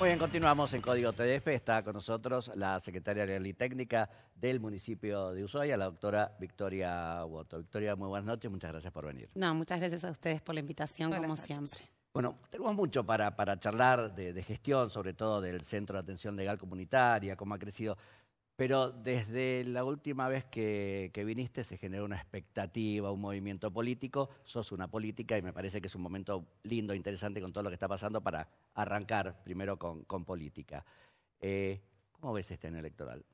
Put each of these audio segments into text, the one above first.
Muy bien, continuamos en Código TDF. Está con nosotros la secretaria Real y Técnica del municipio de Ushuaia, la doctora Victoria Huoto. Victoria, muy buenas noches, muchas gracias por venir. No, muchas gracias a ustedes por la invitación, como siempre. Bueno, tenemos mucho para, para charlar de, gestión, sobre todo del Centro de Atención Legal Comunitaria, cómo ha crecido. Pero desde la última vez que, viniste se generó una expectativa, un movimiento político. Sos una política y me parece que es un momento lindo, interesante con todo lo que está pasando para arrancar primero con, con política. Eh, ¿Cómo ves este año electoral?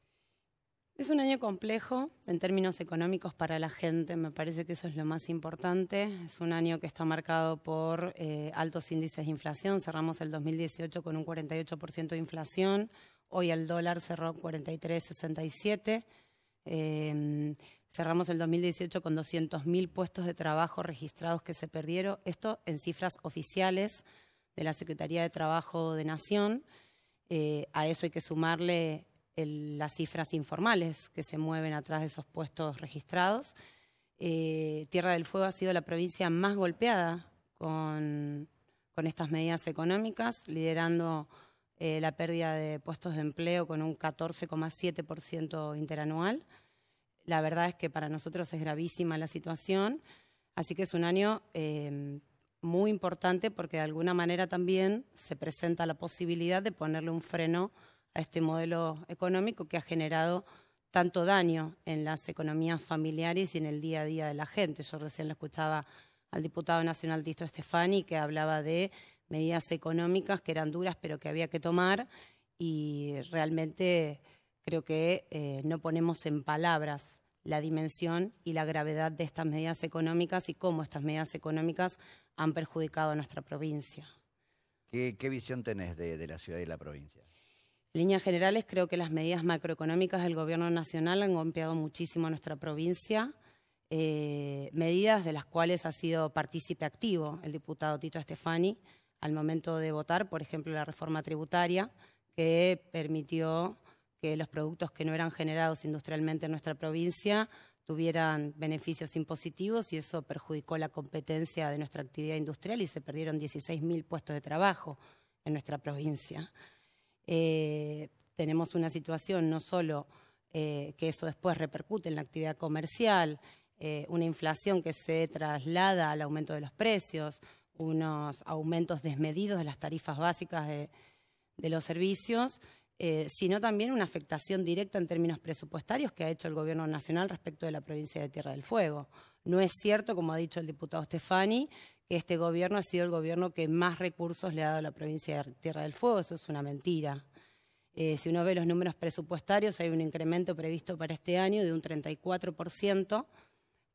Es un año complejo en términos económicos para la gente, me parece que eso es lo más importante. Es un año que está marcado por eh, altos índices de inflación. Cerramos el 2018 con un 48% de inflación Hoy el dólar cerró 43.67. Em, cerramos el 2018 con 200.000 puestos de trabajo registrados que se perdieron. Esto en cifras oficiales de la Secretaría de Trabajo de Nación. Eh, a eso hay que sumarle las cifras informales que se mueven atrás de esos puestos registrados. Eh, Tierra del Fuego ha sido la provincia más golpeada con estas medidas económicas, liderando eh, la pérdida de puestos de empleo con un 14,7% interanual. La verdad es que para nosotros es gravísima la situación, así que es un año em, muy importante porque de alguna manera también se presenta la posibilidad de ponerle un freno a este modelo económico que ha generado tanto daño en las economías familiares y en el día a día de la gente. Yo recién lo escuchaba al diputado nacional Tito Estefani que hablaba de medidas económicas que eran duras pero que había que tomar y realmente creo que eh, no ponemos en palabras la dimensión y la gravedad de estas medidas económicas y cómo estas medidas económicas han perjudicado a nuestra provincia. ¿Qué, visión tenés de, la ciudad y la provincia? En líneas generales, creo que las medidas macroeconómicas del Gobierno Nacional han golpeado muchísimo a nuestra provincia, eh, medidas de las cuales ha sido partícipe activo el diputado Tito Estefani, al momento de votar, por ejemplo, la reforma tributaria, que permitió que los productos que no eran generados industrialmente en nuestra provincia tuvieran beneficios impositivos y eso perjudicó la competencia de nuestra actividad industrial y se perdieron 16.000 puestos de trabajo en nuestra provincia. Eh, tenemos una situación no solo eh, que eso después repercute en la actividad comercial, eh, una inflación que se traslada al aumento de los precios, unos aumentos desmedidos de las tarifas básicas de, los servicios, eh, sino también una afectación directa en términos presupuestarios que ha hecho el Gobierno Nacional respecto de la provincia de Tierra del Fuego. No es cierto, como ha dicho el diputado Stefani, que este gobierno ha sido el gobierno que más recursos le ha dado a la provincia de Tierra del Fuego. Eso es una mentira. Eh, si uno ve los números presupuestarios, hay un incremento previsto para este año de un 34%.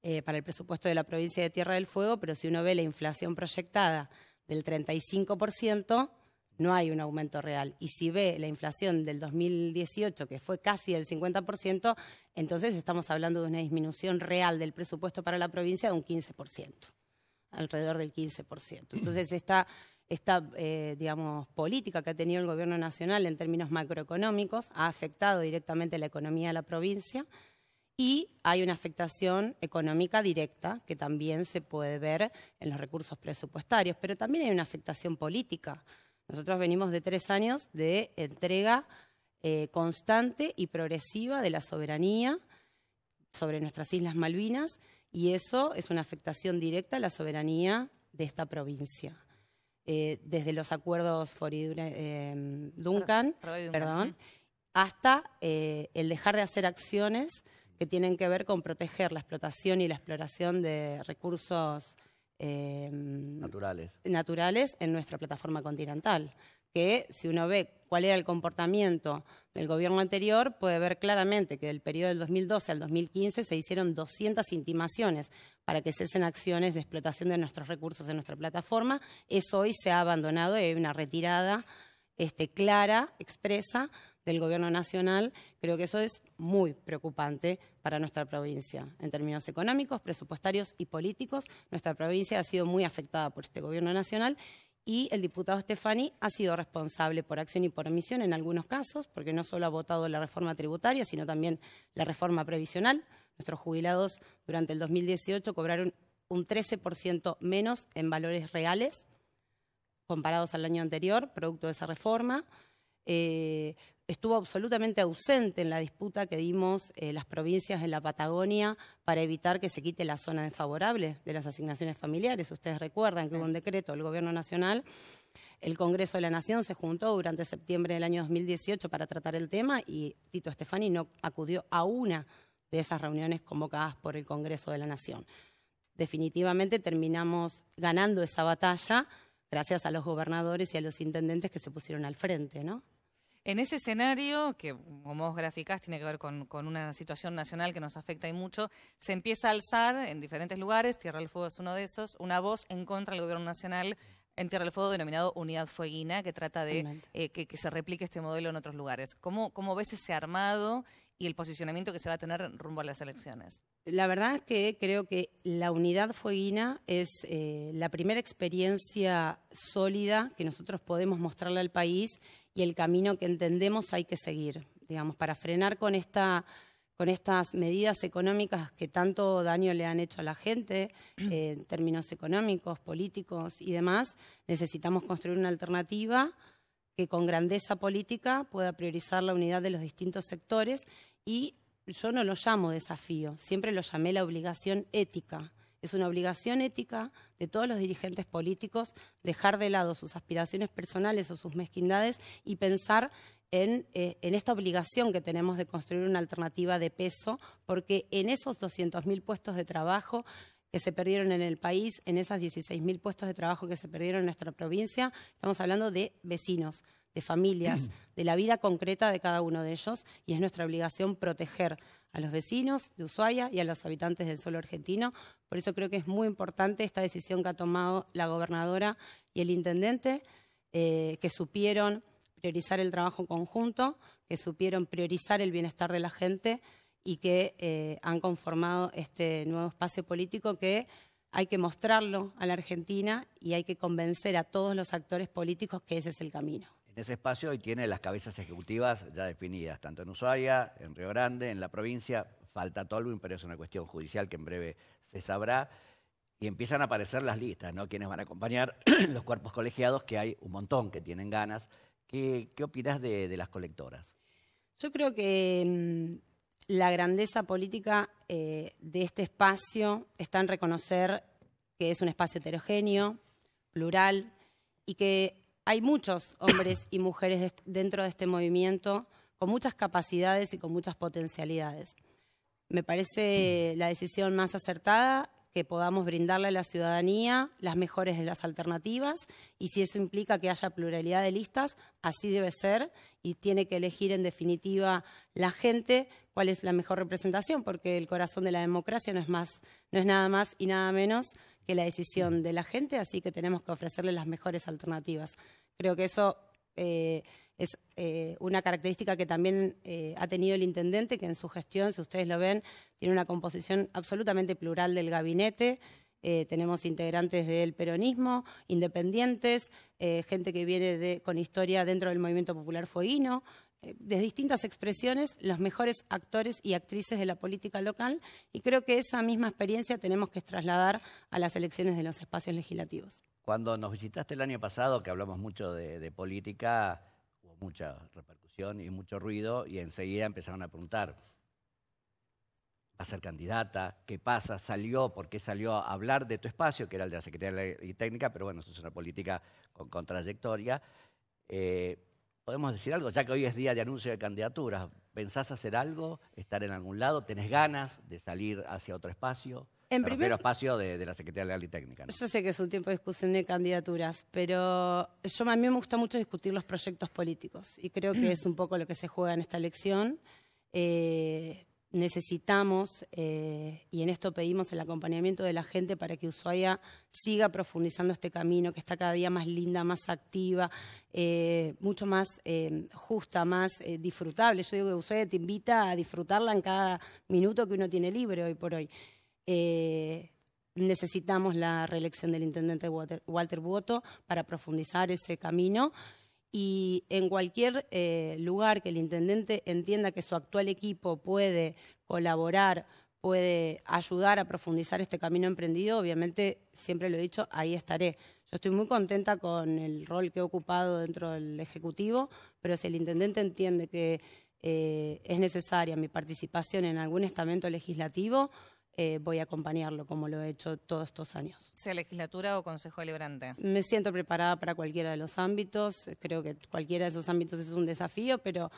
Eh, para el presupuesto de la provincia de Tierra del Fuego, pero si uno ve la inflación proyectada del 35%, no hay un aumento real. Y si ve la inflación del 2018, que fue casi del 50%, entonces estamos hablando de una disminución real del presupuesto para la provincia de un 15%, alrededor del 15%. Entonces esta, eh, política que ha tenido el gobierno nacional en términos macroeconómicos ha afectado directamente la economía de la provincia y hay una afectación económica directa que también se puede ver en los recursos presupuestarios, pero también hay una afectación política. Nosotros venimos de tres años de entrega eh, constante y progresiva de la soberanía sobre nuestras Islas Malvinas y eso es una afectación directa a la soberanía de esta provincia. Eh, desde los acuerdos forid eh, Duncan, hasta el dejar de hacer acciones que tienen que ver con proteger la explotación y la exploración de recursos eh, naturales. en nuestra plataforma continental. Que si uno ve cuál era el comportamiento del gobierno anterior, puede ver claramente que del periodo del 2012 al 2015 se hicieron 200 intimaciones para que cesen acciones de explotación de nuestros recursos en nuestra plataforma. Eso hoy se ha abandonado y hay una retirada este, clara, expresa, del gobierno nacional, creo que eso es muy preocupante para nuestra provincia. En términos económicos, presupuestarios y políticos, nuestra provincia ha sido muy afectada por este gobierno nacional y el diputado Stefani ha sido responsable por acción y por omisión en algunos casos, porque no solo ha votado la reforma tributaria, sino también la reforma previsional. Nuestros jubilados durante el 2018 cobraron un 13% menos en valores reales comparados al año anterior, producto de esa reforma. Eh, estuvo absolutamente ausente en la disputa que dimos eh, las provincias de la Patagonia para evitar que se quite la zona desfavorable de las asignaciones familiares. Ustedes recuerdan que hubo un decreto del Gobierno Nacional. El Congreso de la Nación se juntó durante septiembre del año 2018 para tratar el tema y Tito Stefani no acudió a una de esas reuniones convocadas por el Congreso de la Nación. Definitivamente terminamos ganando esa batalla gracias a los gobernadores y a los intendentes que se pusieron al frente, ¿no? En ese escenario, que como vos graficás tiene que ver con, una situación nacional que nos afecta y mucho, se empieza a alzar en diferentes lugares, Tierra del Fuego es uno de esos, una voz en contra del gobierno nacional en Tierra del Fuego denominado Unidad Fueguina, que trata de eh, que, se replique este modelo en otros lugares. ¿Cómo, ¿Cómo ves ese armado y el posicionamiento que se va a tener rumbo a las elecciones? La verdad es que creo que la Unidad Fueguina es eh, la primera experiencia sólida que nosotros podemos mostrarle al país y el camino que entendemos hay que seguir, digamos, para frenar con, estas medidas económicas que tanto daño le han hecho a la gente, eh, en términos económicos, políticos y demás, necesitamos construir una alternativa que con grandeza política pueda priorizar la unidad de los distintos sectores y yo no lo llamo desafío, siempre lo llamé la obligación ética es una obligación ética de todos los dirigentes políticos dejar de lado sus aspiraciones personales o sus mezquindades y pensar en, eh, esta obligación que tenemos de construir una alternativa de peso, porque en esos 200.000 puestos de trabajo que se perdieron en el país, en esas 16.000 puestos de trabajo que se perdieron en nuestra provincia, estamos hablando de vecinos, de familias, de la vida concreta de cada uno de ellos, y es nuestra obligación proteger a los vecinos de Ushuaia y a los habitantes del suelo argentino. Por eso creo que es muy importante esta decisión que ha tomado la gobernadora y el intendente, eh, que supieron priorizar el trabajo conjunto, que supieron priorizar el bienestar de la gente y que eh, han conformado este nuevo espacio político que hay que mostrarlo a la Argentina y hay que convencer a todos los actores políticos que ese es el camino ese espacio y tiene las cabezas ejecutivas ya definidas, tanto en Ushuaia, en Río Grande, en la provincia. Falta Tolwin, pero es una cuestión judicial que en breve se sabrá. Y empiezan a aparecer las listas, ¿no? Quienes van a acompañar los cuerpos colegiados, que hay un montón que tienen ganas. ¿Qué, qué opinas de, las colectoras? Yo creo que mm, la grandeza política eh, de este espacio está en reconocer que es un espacio heterogéneo, plural, y que hay muchos hombres y mujeres dentro de este movimiento con muchas capacidades y con muchas potencialidades. Me parece la decisión más acertada que podamos brindarle a la ciudadanía las mejores de las alternativas y si eso implica que haya pluralidad de listas, así debe ser y tiene que elegir en definitiva la gente cuál es la mejor representación, porque el corazón de la democracia no es más no es nada más y nada menos que la decisión de la gente, así que tenemos que ofrecerle las mejores alternativas. Creo que eso eh, es eh, una característica que también eh, ha tenido el intendente, que en su gestión, si ustedes lo ven, tiene una composición absolutamente plural del gabinete. tenemos integrantes del peronismo, independientes, gente que viene con historia dentro del movimiento popular fueguino, eh, de distintas expresiones los mejores actores y actrices de la política local y creo que esa misma experiencia tenemos que trasladar a las elecciones de los espacios legislativos. Cuando nos visitaste el año pasado, que hablamos mucho de, política, hubo mucha repercusión y mucho ruido y enseguida empezaron a preguntar, a ser candidata, qué pasa, salió, por qué salió a hablar de tu espacio, que era el de la Secretaría de Técnica, pero bueno, eso es una política con, con trayectoria. Eh, podemos decir algo, ya que hoy es día de anuncio de candidaturas. ¿Pensás hacer algo? ¿Estar en algún lado? ¿Tenés ganas de salir hacia otro espacio? En primer espacio de, la Secretaría Legal y Técnica. Yo sé que es un tiempo de discusión de candidaturas, pero yo a mí me gusta mucho discutir los proyectos políticos y creo que es un poco lo que se juega en esta elección. Eh, necesitamos, eh, y en esto pedimos el acompañamiento de la gente para que Ushuaia siga profundizando este camino, que está cada día más linda, más activa, eh, mucho más eh, justa, más disfrutable. Yo digo que Ushuaia te invita a disfrutarla en cada minuto que uno tiene libre hoy por hoy. necesitamos la reelección del intendente Walter, Walter para profundizar ese camino y en cualquier eh, lugar que el intendente entienda que su actual equipo puede colaborar, puede ayudar a profundizar este camino emprendido, obviamente, siempre lo he dicho, ahí estaré. Yo estoy muy contenta con el rol que he ocupado dentro del Ejecutivo, pero si el intendente entiende que eh, es necesaria mi participación en algún estamento legislativo, eh, voy a acompañarlo como lo he hecho todos estos años. ¿Sea legislatura o consejo deliberante? Me siento preparada para cualquiera de los ámbitos, creo que cualquiera de esos ámbitos es un desafío, pero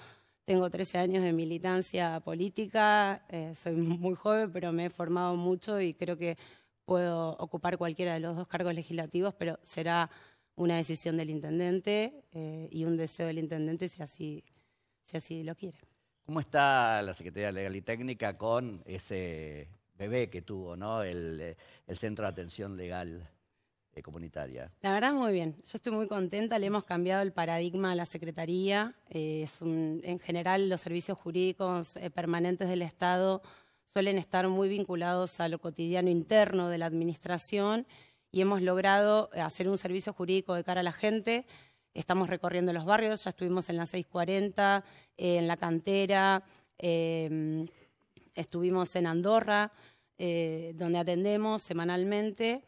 tengo 13 años de militancia política, eh, soy muy joven, pero me he formado mucho y creo que puedo ocupar cualquiera de los dos cargos legislativos, pero será una decisión del intendente eh, y un deseo del intendente si así lo quiere. ¿Cómo está la Secretaría Legal y Técnica con ese bebé que tuvo, ¿no? El, Centro de Atención Legal eh, Comunitaria. La verdad, muy bien. Yo estoy muy contenta. Le hemos cambiado el paradigma a la Secretaría. Eh, es en general, los servicios jurídicos eh, permanentes del Estado suelen estar muy vinculados a lo cotidiano interno de la Administración y hemos logrado hacer un servicio jurídico de cara a la gente. Estamos recorriendo los barrios, ya estuvimos en la 640, en la cantera, estuvimos en Andorra. Eh, donde atendemos semanalmente.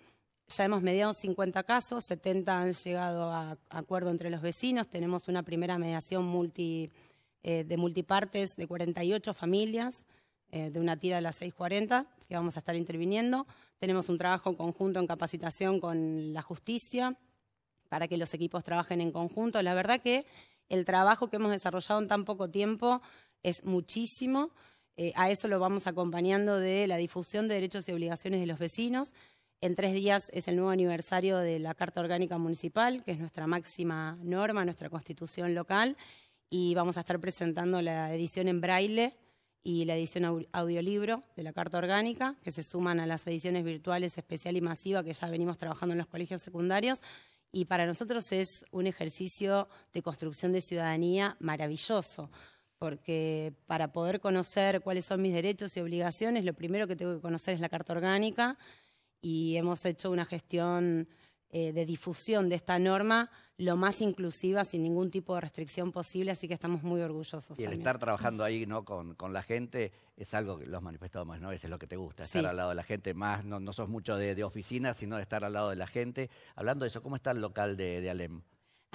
Ya hemos mediado 50 casos, 70 han llegado a acuerdo entre los vecinos. Tenemos una primera mediación multi, eh, de multipartes de 48 familias, eh, de una tira de las 640, que vamos a estar interviniendo. Tenemos un trabajo conjunto en capacitación con la justicia para que los equipos trabajen en conjunto. La verdad que el trabajo que hemos desarrollado en tan poco tiempo es muchísimo. Eh, a eso lo vamos acompañando de la difusión de derechos y obligaciones de los vecinos. En tres días es el nuevo aniversario de la Carta Orgánica Municipal, que es nuestra máxima norma, nuestra constitución local, y vamos a estar presentando la edición en braille y la edición audiolibro de la Carta Orgánica, que se suman a las ediciones virtuales especial y masiva que ya venimos trabajando en los colegios secundarios. Y para nosotros es un ejercicio de construcción de ciudadanía maravilloso, porque para poder conocer cuáles son mis derechos y obligaciones, lo primero que tengo que conocer es la carta orgánica y hemos hecho una gestión eh, de difusión de esta norma lo más inclusiva, sin ningún tipo de restricción posible, así que estamos muy orgullosos. Y el estar trabajando ahí Con, la gente es algo que lo has manifestado más, ¿no? es lo que te gusta, estar al lado de la gente, más no, sos mucho de, oficina, sino de estar al lado de la gente. Hablando de eso, ¿cómo está el local de Alem?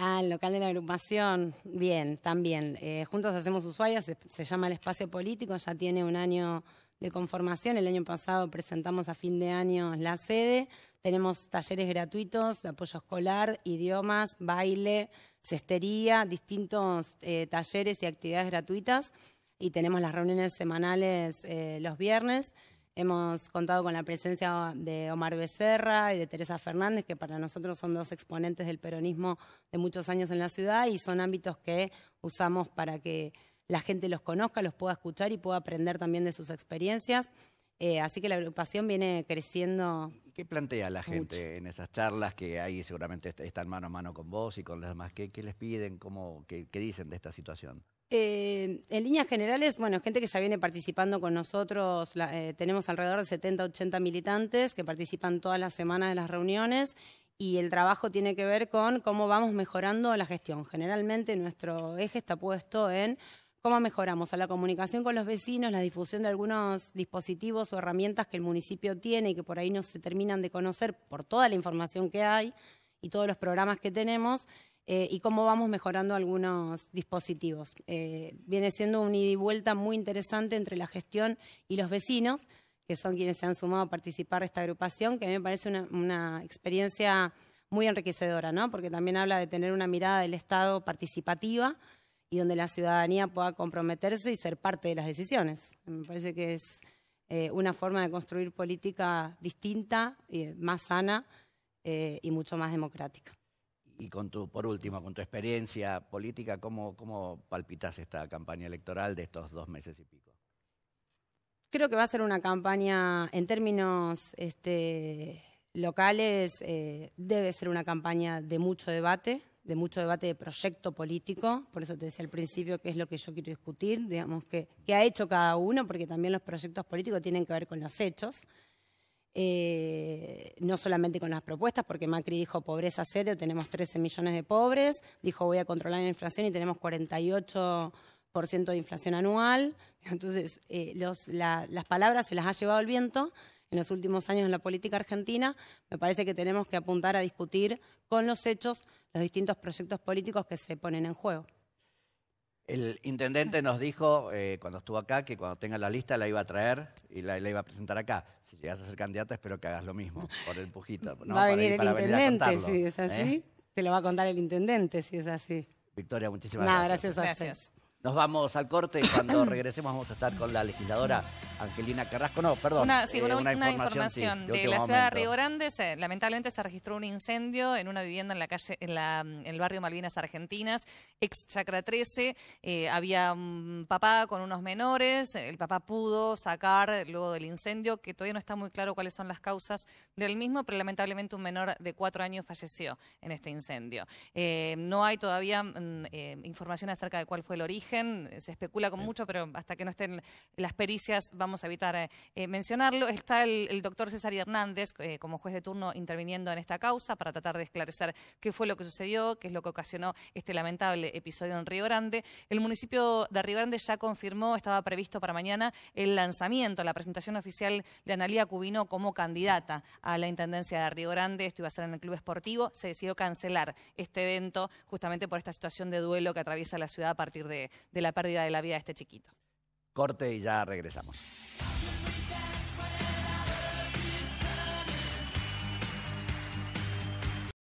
Ah, el local de la agrupación. Bien, también. Eh, juntos hacemos Ushuaia, se, llama el espacio político, ya tiene un año de conformación. El año pasado presentamos a fin de año la sede. Tenemos talleres gratuitos de apoyo escolar, idiomas, baile, cestería, distintos eh, talleres y actividades gratuitas. Y tenemos las reuniones semanales eh, los viernes. Hemos contado con la presencia de Omar Becerra y de Teresa Fernández, que para nosotros son dos exponentes del peronismo de muchos años en la ciudad y son ámbitos que usamos para que la gente los conozca, los pueda escuchar y pueda aprender también de sus experiencias. Eh, así que la agrupación viene creciendo. ¿Qué plantea la gente en esas charlas que ahí seguramente están mano a mano con vos y con los demás? ¿Qué, les piden? Cómo, ¿Qué dicen de esta situación? Eh, en líneas generales, bueno, gente que ya viene participando con nosotros, eh, tenemos alrededor de 70, 80 militantes que participan todas las semanas de las reuniones y el trabajo tiene que ver con cómo vamos mejorando la gestión. Generalmente nuestro eje está puesto en cómo mejoramos a la comunicación con los vecinos, la difusión de algunos dispositivos o herramientas que el municipio tiene y que por ahí no se terminan de conocer por toda la información que hay y todos los programas que tenemos eh, y cómo vamos mejorando algunos dispositivos. Eh, viene siendo un ida y vuelta muy interesante entre la gestión y los vecinos, que son quienes se han sumado a participar de esta agrupación, que a mí me parece una, experiencia muy enriquecedora, ¿no? porque también habla de tener una mirada del Estado participativa y donde la ciudadanía pueda comprometerse y ser parte de las decisiones. Me parece que es eh, una forma de construir política distinta, más sana y mucho más democrática y con tu, por último, con tu experiencia política, ¿cómo, ¿cómo palpitas esta campaña electoral de estos dos meses y pico? Creo que va a ser una campaña, en términos este, locales, eh, debe ser una campaña de mucho debate, de mucho debate de proyecto político, por eso te decía al principio que es lo que yo quiero discutir, digamos, que, que ha hecho cada uno, porque también los proyectos políticos tienen que ver con los hechos. Eh, no solamente con las propuestas, porque Macri dijo pobreza cero, tenemos 13 millones de pobres, dijo voy a controlar la inflación y tenemos 48 de inflación anual. Entonces, eh, las palabras se las ha llevado el viento en los últimos años en la política argentina. Me parece que tenemos que apuntar a discutir con los hechos los distintos proyectos políticos que se ponen en juego. El intendente nos dijo eh, cuando estuvo acá que cuando tenga la lista la iba a traer y la, iba a presentar acá. Si llegas a ser candidata, espero que hagas lo mismo por el pujito. Va a venir el intendente, si es así. ¿eh? Te lo va a contar el intendente, si es así. Victoria, muchísimas gracias. gracias. Nos vamos al corte y cuando regresemos vamos a estar con la legisladora Angelina Carrasco. No, perdón. Una, eh, información, de, la ciudad de Río Grande. lamentablemente se registró un incendio en una vivienda en la calle, en, el barrio Malvinas Argentinas, ex Chacra 13. Eh, había un papá con unos menores. El papá pudo sacar luego del incendio, que todavía no está muy claro cuáles son las causas del mismo, pero lamentablemente un menor de cuatro años falleció en este incendio. Eh, no hay todavía mm, información acerca de cuál fue el origen eh, se especula con mucho, pero hasta que no estén las pericias vamos a evitar eh, eh, mencionarlo. Está el, doctor César Hernández como juez de turno interviniendo en esta causa para tratar de esclarecer qué fue lo que sucedió, qué es lo que ocasionó este lamentable episodio en Río Grande. El municipio de Río Grande ya confirmó, estaba previsto para mañana el lanzamiento, la presentación oficial de Analía Cubino como candidata a la Intendencia de Río Grande. Esto iba a ser en el Club Esportivo. Se decidió cancelar este evento justamente por esta situación de duelo que atraviesa la ciudad a partir de, de la pérdida de la vida de este chiquito. Corte y ya regresamos.